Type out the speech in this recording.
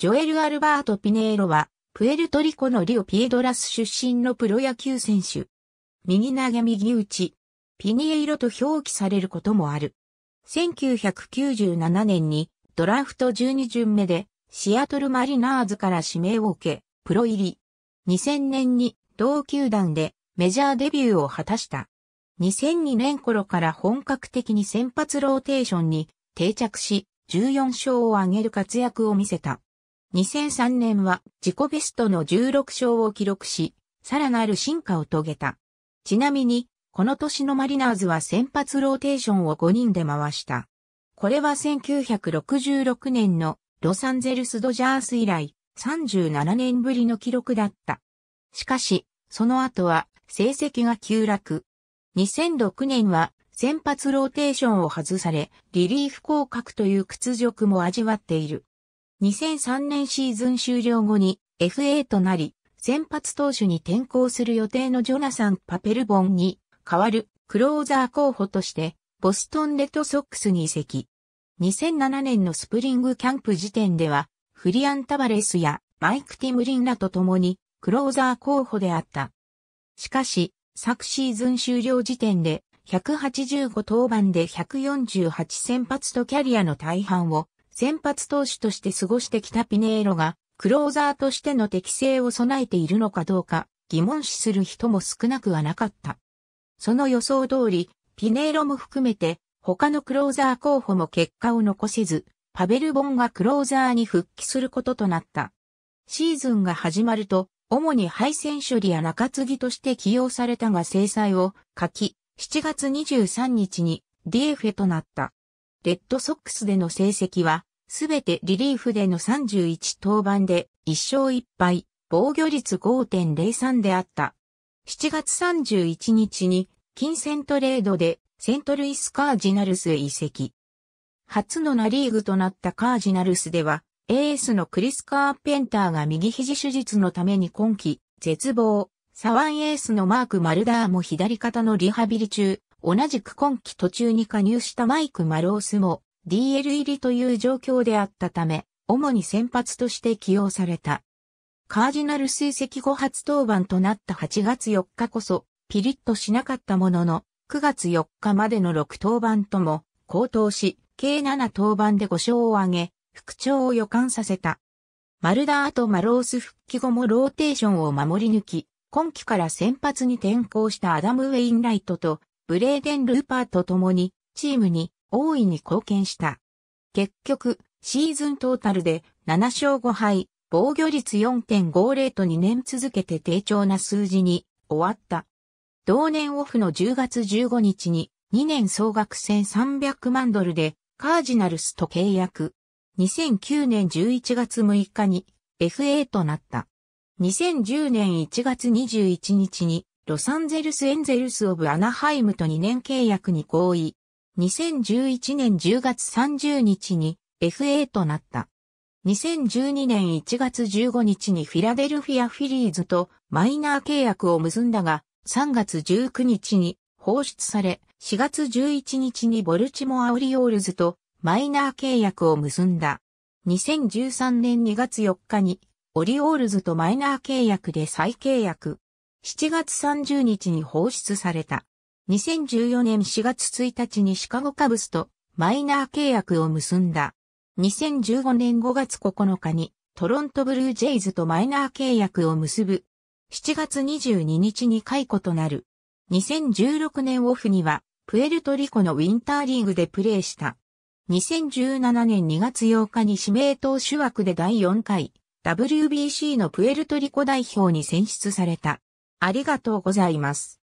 ジョエル・アルバート・ピネーロは、プエルトリコのリオ・ピエドラス出身のプロ野球選手。右投げ右打ち、ピニエイロと表記されることもある。1997年にドラフト12巡目でシアトルマリナーズから指名を受け、プロ入り。2000年に同球団でメジャーデビューを果たした。2002年頃から本格的に先発ローテーションに定着し、14勝を挙げる活躍を見せた。2003年は自己ベストの16勝を記録し、さらなる進化を遂げた。ちなみに、この年のマリナーズは先発ローテーションを5人で回した。これは1966年のロサンゼルスドジャース以来37年ぶりの記録だった。しかし、その後は成績が急落。2006年は先発ローテーションを外され、リリーフ降格という屈辱も味わっている。2003年シーズン終了後に FA となり、先発投手に転向する予定のジョナサン・パペルボンに代わるクローザー候補としてボストンレッドソックスに移籍。2007年のスプリングキャンプ時点ではフリアン・タバレスやマイク・ティムリンらと共にクローザー候補であった。しかし、昨シーズン終了時点で185登板で148先発とキャリアの大半を先発投手として過ごしてきたピネーロが、クローザーとしての適性を備えているのかどうか、疑問視する人も少なくはなかった。その予想通り、ピネーロも含めて、他のクローザー候補も結果を残せず、パベルボンがクローザーに復帰することとなった。シーズンが始まると、主に敗戦処理や中継ぎとして起用されたが制裁を書き、7月23日に DF ェとなった。レッドソックスでの成績は、すべてリリーフでの31登板で1勝1敗、防御率5.03であった。7月31日に、金銭トレードでセントルイスカージナルスへ移籍。初のナリーグとなったカージナルスでは、エースのクリス・カーペンターが右肘手術のために今季、絶望。サワンエースのマーク・マルダーも左肩のリハビリ中、同じく今季途中に加入したマイク・マロースも DL 入りという状況であったため、主に先発として起用された。カージナル水石後初登板となった8月4日こそ、ピリッとしなかったものの、9月4日までの6登板とも、高騰し、計7登板で5勝を挙げ、復調を予感させた。マルダーとマロース復帰後もローテーションを守り抜き、今季から先発に転向したアダム・ウェインライトとブレーデン・ルーパーと共にチームに大いに貢献した。結局、シーズントータルで7勝5敗、防御率4.50と2年続けて低調な数字に終わった。同年オフの10月15日に2年総額1300万ドルでカージナルスと契約。2009年11月6日に FA となった。2010年1月21日にロサンゼルスエンゼルスオブアナハイムと2年契約に合意。2011年10月30日に FA となった。2012年1月15日にフィラデルフィアフィリーズとマイナー契約を結んだが、3月19日に放出され、4月11日にボルチモアオリオールズとマイナー契約を結んだ。2013年2月4日にオリオールズとマイナー契約で再契約。7月30日に放出された。2014年4月1日にシカゴカブスとマイナー契約を結んだ。2015年5月9日にトロントブルージェイズとマイナー契約を結ぶ。7月22日に解雇となる。2016年オフにはプエルトリコのウィンターリーグでプレーした。2017年2月8日に指名投手枠で第4回 WBC のプエルトリコ代表に選出された。ありがとうございます。